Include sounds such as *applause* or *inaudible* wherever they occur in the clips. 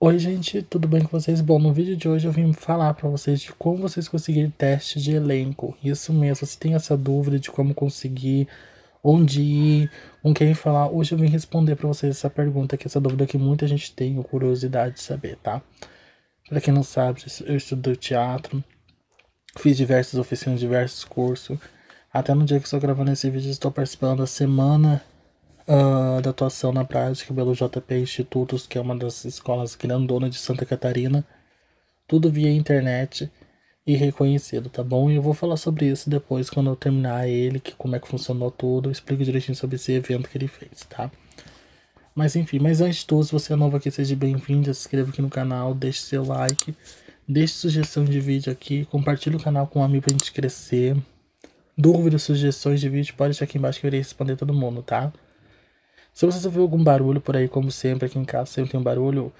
Oi gente, tudo bem com vocês? Bom, no vídeo de hoje eu vim falar para vocês de como vocês conseguirem teste de elenco. Isso mesmo, se tem essa dúvida de como conseguir, onde ir, com quem falar, hoje eu vim responder para vocês essa pergunta, que é essa dúvida que muita gente tem, ou curiosidade de saber, tá? Para quem não sabe, eu estudo teatro, fiz diversas oficinas, diversos cursos. Até no dia que estou gravando esse vídeo, estou participando da semana uh, ah, da atuação na prática pelo JP Institutos, que é uma das escolas grandona de Santa Catarina. Tudo via internet e reconhecido, tá bom? E eu vou falar sobre isso depois, quando eu terminar ele, que como é que funcionou tudo, eu explico direitinho sobre esse evento que ele fez, tá? Mas enfim, mas antes de tudo, se você é novo aqui, seja bem-vindo, se inscreva aqui no canal, deixe seu like, deixe sugestão de vídeo aqui, compartilhe o canal com um amigo pra gente crescer. Dúvidas, sugestões de vídeo, pode deixar aqui embaixo que eu irei responder todo mundo, tá? Se vocês ouvir algum barulho por aí, como sempre, aqui em casa sempre tem um barulho.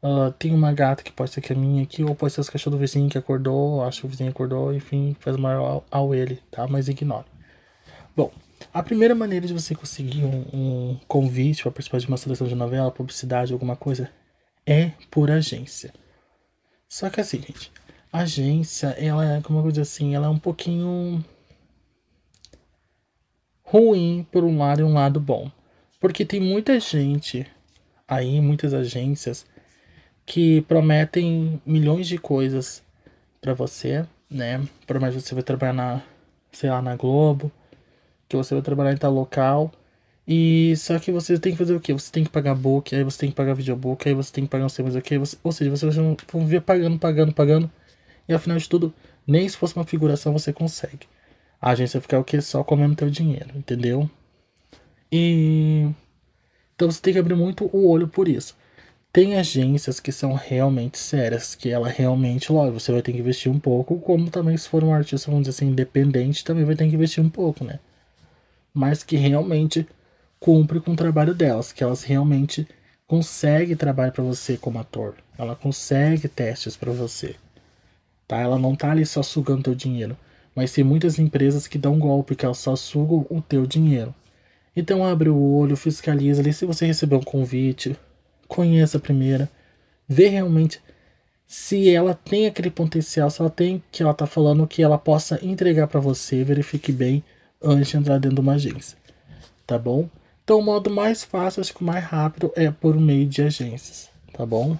Uh, tem uma gata que pode ser que é minha aqui, ou pode ser os cachorros do vizinho que acordou, acho que o vizinho acordou, enfim, faz maior ao, ao ele, tá? Mas ignore. Bom, a primeira maneira de você conseguir um, um convite para participar de uma seleção de novela, publicidade, alguma coisa, é por agência. Só que assim, gente, a agência, ela é, como eu vou dizer assim, ela é um pouquinho ruim por um lado e um lado bom. Porque tem muita gente aí, muitas agências, que prometem milhões de coisas para você, né? Promete que você vai trabalhar na, sei lá, na Globo, que você vai trabalhar em tal local. E só que você tem que fazer o quê? Você tem que pagar book, aí você tem que pagar videobook, aí você tem que pagar não sei mais o quê. Você, ou seja, você vai viver pagando, pagando, pagando. E afinal de tudo, nem se fosse uma figuração você consegue. A agência ficar o quê? Só comendo teu dinheiro, entendeu? E então você tem que abrir muito o olho por isso. Tem agências que são realmente sérias, que ela realmente, logo, você vai ter que investir um pouco, como também se for um artista, vamos dizer assim, independente, também vai ter que investir um pouco, né? Mas que realmente cumpre com o trabalho delas, que elas realmente conseguem trabalho para você como ator. Ela consegue testes para você. Tá? Ela não tá ali só sugando teu dinheiro, mas tem muitas empresas que dão golpe, que elas só sugam o teu dinheiro. Então abre o olho, fiscaliza ali se você recebeu um convite, conheça a primeira, vê realmente se ela tem aquele potencial, se ela tem que ela tá falando que ela possa entregar para você, verifique bem antes de entrar dentro de uma agência. Tá bom? Então o modo mais fácil, acho que o mais rápido é por meio de agências, tá bom?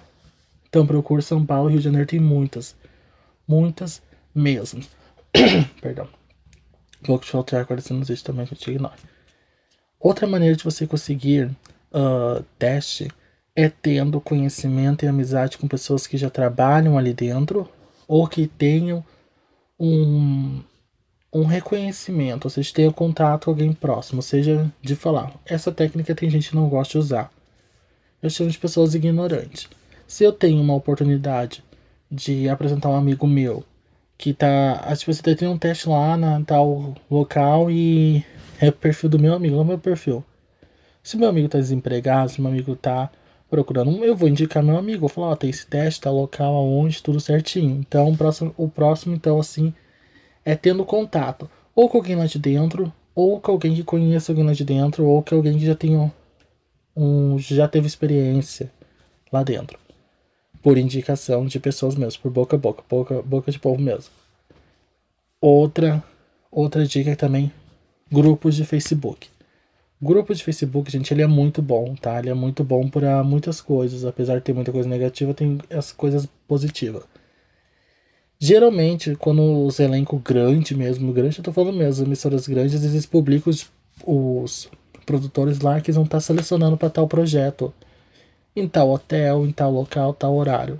Então procure São Paulo, Rio de Janeiro tem muitas, muitas mesmo. *coughs* Perdão. Vou te faltar agora se não existe também, que eu te Outra maneira de você conseguir uh, teste é tendo conhecimento e amizade com pessoas que já trabalham ali dentro ou que tenham um, um reconhecimento, ou seja, tenha contato com alguém próximo, ou seja, de falar. Essa técnica tem gente que não gosta de usar. Eu chamo de pessoas ignorantes. Se eu tenho uma oportunidade de apresentar um amigo meu que tá. Acho que você tem um teste lá na tal local e é o perfil do meu amigo, é o meu perfil. Se meu amigo tá desempregado, se meu amigo tá procurando, eu vou indicar meu amigo, vou falar, ó, oh, tem esse teste, tá local, aonde, tudo certinho. Então, o próximo, o próximo então, assim, é tendo contato. Ou com alguém lá de dentro, ou com alguém que conheça alguém lá de dentro, ou com alguém que já tem um, um já teve experiência lá dentro. Por indicação de pessoas mesmo, por boca a boca, boca, boca de povo mesmo. Outra, outra dica também grupos de Facebook. Grupo de Facebook, gente, ele é muito bom, tá? Ele é muito bom para muitas coisas. Apesar de ter muita coisa negativa, tem as coisas positivas. Geralmente, quando os elencos grande mesmo, grande, eu tô falando mesmo, as emissoras grandes, eles publicam os, os produtores lá que vão estar tá selecionando para tal projeto. Em tal hotel, em tal local, tal horário.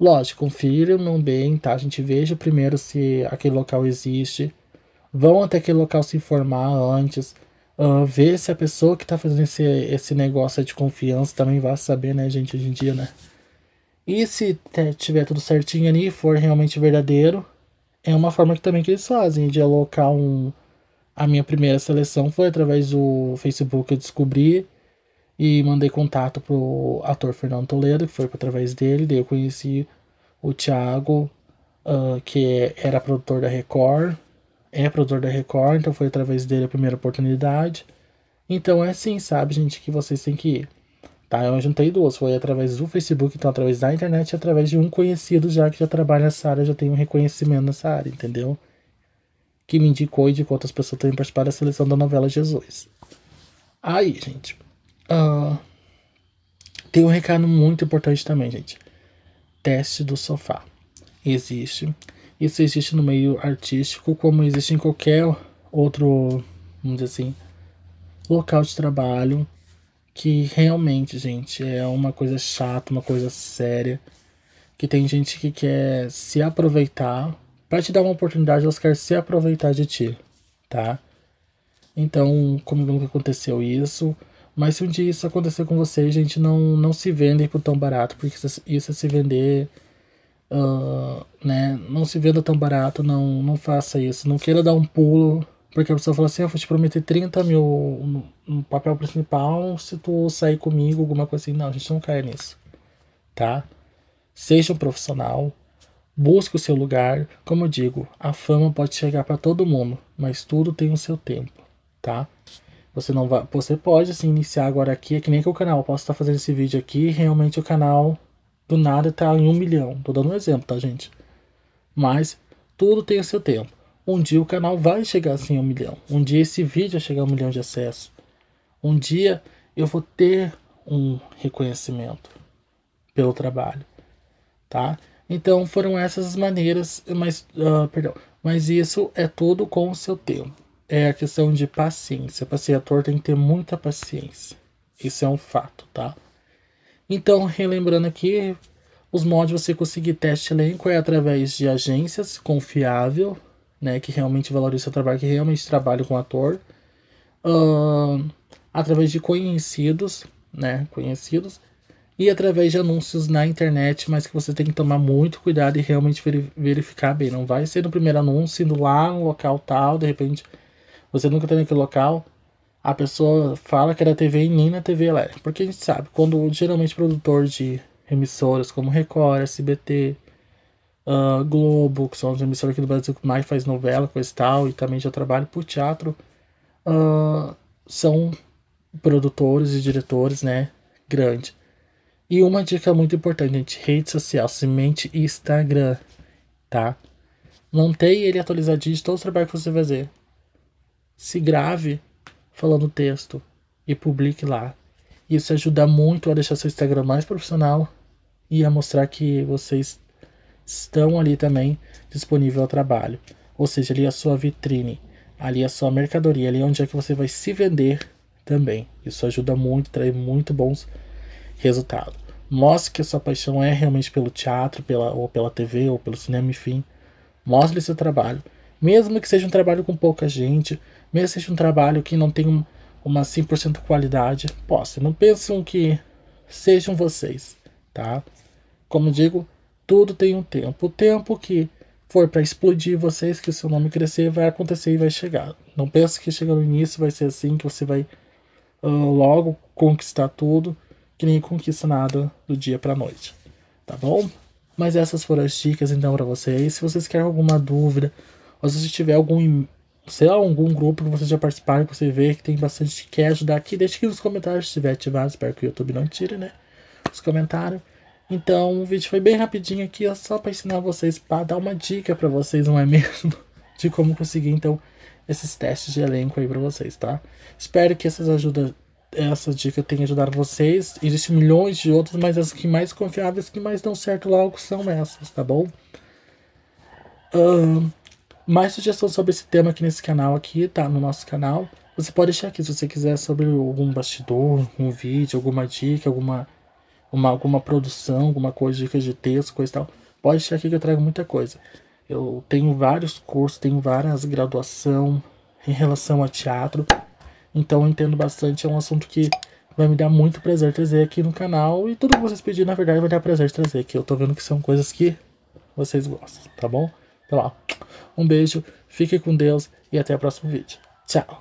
Lógico, confira, não bem, tá? A gente veja primeiro se aquele local existe vão até aquele local se informar antes, uh, ver se a pessoa que está fazendo esse, esse negócio é de confiança também vai saber, né, gente, hoje em dia, né? E se tiver tudo certinho ali, for realmente verdadeiro, é uma forma que também que eles fazem de alocar um. A minha primeira seleção foi através do Facebook eu descobri e mandei contato pro ator Fernando Toledo, que foi através dele, daí eu conheci o Thiago, uh, que é, era produtor da Record, é produtor da Record, então foi através dele a primeira oportunidade. Então é assim, sabe, gente, que vocês têm que ir. Tá, eu juntei duas, foi através do Facebook, então através da internet, através de um conhecido já que já trabalha nessa área, já tem um reconhecimento nessa área, entendeu? Que me indicou e de outras pessoas têm participado da seleção da novela Jesus. Aí, gente, uh, tem um recado muito importante também, gente. Teste do sofá. Existe isso existe no meio artístico como existe em qualquer outro, vamos dizer assim, local de trabalho que realmente, gente, é uma coisa chata, uma coisa séria, que tem gente que quer se aproveitar, para te dar uma oportunidade, elas querem se aproveitar de ti, tá? Então, como nunca aconteceu isso, mas se um dia isso acontecer com você, gente, não, não se vendem por tão barato, porque isso é se é vender Uh, né? Não se venda tão barato, não, não faça isso. Não queira dar um pulo, porque a pessoa fala assim, eu ah, vou te prometer 30 mil no, no papel principal se tu sair comigo, alguma coisa assim. Não, a gente não cai nisso, tá? Seja um profissional, busque o seu lugar. Como eu digo, a fama pode chegar para todo mundo, mas tudo tem o seu tempo, tá? Você não vai, você pode se assim, iniciar agora aqui, é que nem que o canal, eu posso estar tá fazendo esse vídeo aqui, realmente o canal do nada tá em um milhão. Tô dando um exemplo, tá, gente? Mas tudo tem o seu tempo. Um dia o canal vai chegar assim a um milhão. Um dia esse vídeo vai chegar a um milhão de acessos. Um dia eu vou ter um reconhecimento pelo trabalho, tá? Então foram essas maneiras, mas uh, perdão, mas isso é tudo com o seu tempo. É a questão de paciência. Para ser ator tem que ter muita paciência. Isso é um fato, tá? Então, relembrando aqui, os mods você conseguir teste elenco é através de agências confiável, né, que realmente valoriza o trabalho, que realmente trabalham com ator, uh, através de conhecidos, né, conhecidos, e através de anúncios na internet, mas que você tem que tomar muito cuidado e realmente verificar bem. Não vai ser no primeiro anúncio indo lá no local tal, de repente você nunca tem naquele local a pessoa fala que era é TV e nem na TV ela Porque a gente sabe, quando geralmente produtor de emissoras como Record, SBT, uh, ah, Globo, que são as emissoras aqui do Brasil que mais faz novela, coisa e tal, e também já trabalho por teatro, uh, são produtores e diretores, né, grande. E uma dica muito importante, gente, rede social, semente Instagram, tá? Mantenha ele atualizadinho de todo o trabalho que você fazer. Se grave falando texto e publique lá. Isso ajuda muito a deixar seu Instagram mais profissional e a mostrar que vocês estão ali também disponível ao trabalho. Ou seja, ali a sua vitrine, ali a sua mercadoria, ali é onde é que você vai se vender também. Isso ajuda muito, traz muito bons resultados. Mostre que a sua paixão é realmente pelo teatro, pela, ou pela TV, ou pelo cinema, enfim. Mostre seu trabalho. Mesmo que seja um trabalho com pouca gente, mesmo que seja um trabalho que não tem uma 100% qualidade, posso Não pensam que sejam vocês, tá? Como digo, tudo tem um tempo. O tempo que for para explodir vocês, que o seu nome crescer, vai acontecer e vai chegar. Não pense que chega no início vai ser assim, que você vai uh, logo conquistar tudo, que nem conquista nada do dia para noite, tá bom? Mas essas foram as dicas então para vocês. Se vocês querem alguma dúvida, ou se você tiver algum sei lá, algum grupo que vocês já participaram, que você vê que tem bastante que quer ajudar aqui, deixe aqui nos comentários tiver ativado, espero que o YouTube não tire, né? Os comentários. Então, o vídeo foi bem rapidinho aqui, só para ensinar vocês, para dar uma dica para vocês, não é mesmo? *laughs* De como conseguir, então, esses testes de elenco aí para vocês, tá? Espero que essas ajudas, essa dica tenha ajudado vocês. Existem milhões de outras, mas as que mais confiáveis, que mais dão certo logo são essas, tá bom? Um, mais sugestões sobre esse tema aqui nesse canal aqui, tá? No nosso canal. Você pode deixar aqui se você quiser sobre algum bastidor, algum vídeo, alguma dica, alguma, uma, alguma produção, alguma coisa, dicas de texto, coisa e tal. Pode deixar aqui que eu trago muita coisa. Eu tenho vários cursos, tenho várias graduação em relação a teatro. Então eu entendo bastante, é um assunto que vai me dar muito prazer trazer aqui no canal. E tudo que vocês pedirem, na verdade, vai dar prazer trazer aqui. Eu tô vendo que são coisas que vocês gostam, tá bom? Então, um beijo, fique com Deus e até o próximo vídeo. Tchau!